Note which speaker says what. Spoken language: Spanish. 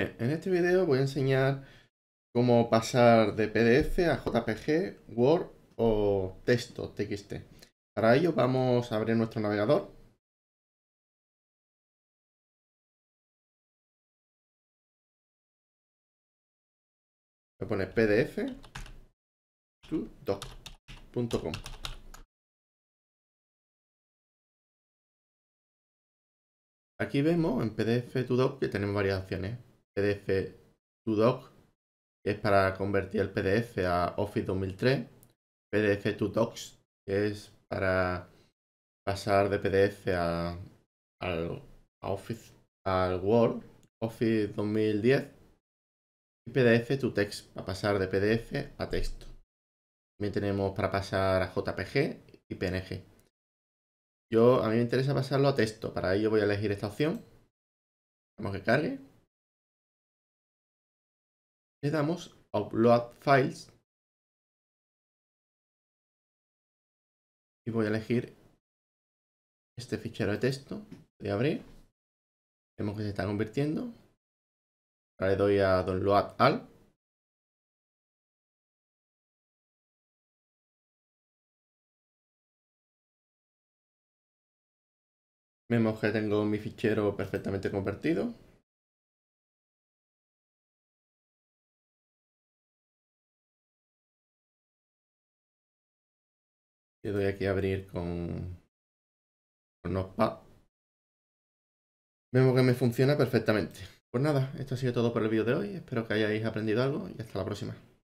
Speaker 1: en este video voy a enseñar cómo pasar de PDF a JPG, Word o texto TXT. Para ello vamos
Speaker 2: a abrir nuestro navegador. Voy a PDF 2 doc.com. Aquí vemos en PDF 2 doc que tenemos
Speaker 1: varias opciones. PDF to Doc, es para convertir el PDF a Office 2003, PDF to Docs, es para pasar de PDF a, al, Office, al Word, Office 2010, y PDF to Text, para pasar de PDF a texto. También tenemos para pasar a JPG y PNG. Yo, a mí me interesa pasarlo a texto, para ello voy a elegir esta opción. Vamos que cargue.
Speaker 2: Le damos a Upload Files. Y voy a elegir este fichero de texto. Voy a abrir. Vemos que se está convirtiendo. Ahora le doy a Download al Vemos que tengo mi fichero perfectamente convertido. Le doy aquí a abrir con, con Notepad. Vemos que me funciona perfectamente. Pues nada, esto ha sido todo por el vídeo de hoy. Espero que hayáis aprendido algo y hasta la próxima.